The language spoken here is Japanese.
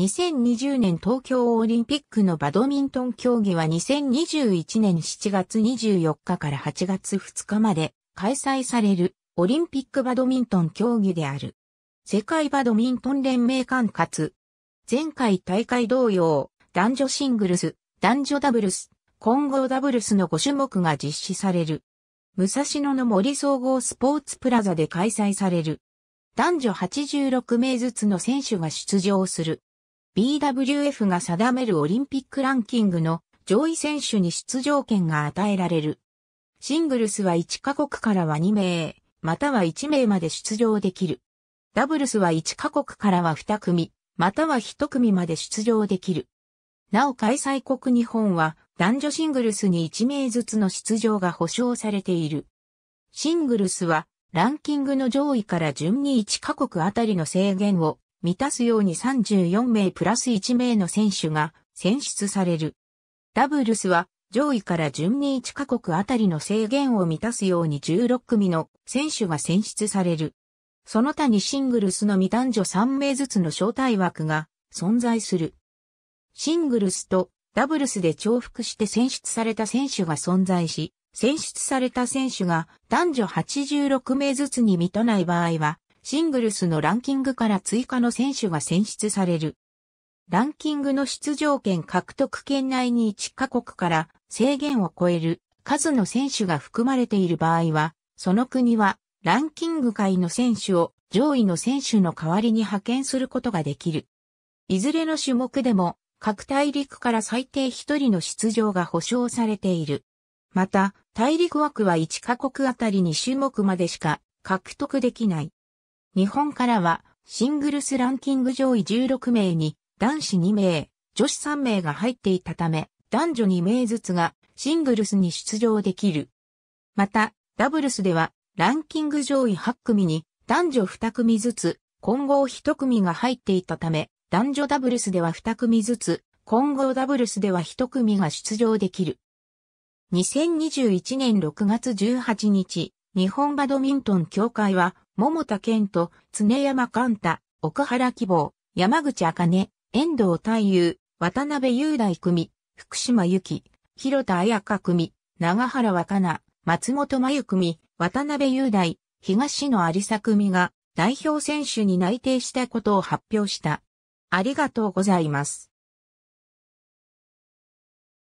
2020年東京オリンピックのバドミントン競技は2021年7月24日から8月2日まで開催されるオリンピックバドミントン競技である。世界バドミントン連盟管轄。前回大会同様、男女シングルス、男女ダブルス、混合ダブルスの5種目が実施される。武蔵野の森総合スポーツプラザで開催される。男女86名ずつの選手が出場する。BWF が定めるオリンピックランキングの上位選手に出場権が与えられる。シングルスは1カ国からは2名、または1名まで出場できる。ダブルスは1カ国からは2組、または1組まで出場できる。なお開催国日本は男女シングルスに1名ずつの出場が保障されている。シングルスはランキングの上位から順に1カ国あたりの制限を満たすように34名プラス1名の選手が選出される。ダブルスは上位から順に1カ国あたりの制限を満たすように16組の選手が選出される。その他にシングルスの未男女3名ずつの招待枠が存在する。シングルスとダブルスで重複して選出された選手が存在し、選出された選手が男女86名ずつに満たない場合は、シングルスのランキングから追加の選手が選出される。ランキングの出場権獲得圏内に1カ国から制限を超える数の選手が含まれている場合は、その国はランキング界の選手を上位の選手の代わりに派遣することができる。いずれの種目でも各大陸から最低1人の出場が保障されている。また、大陸枠は1カ国あたりに種目までしか獲得できない。日本からはシングルスランキング上位16名に男子2名、女子3名が入っていたため、男女2名ずつがシングルスに出場できる。また、ダブルスではランキング上位8組に男女2組ずつ、混合1組が入っていたため、男女ダブルスでは2組ずつ、混合ダブルスでは1組が出場できる。2021年6月18日、日本バドミントン協会は、桃田健と常山寛太、奥原希望、山口茜、遠藤太夫、渡辺雄大組、福島由紀、広田彩香組、長原若菜、松本真由組、渡辺雄大、東野有沙組が代表選手に内定したことを発表した。ありがとうございます。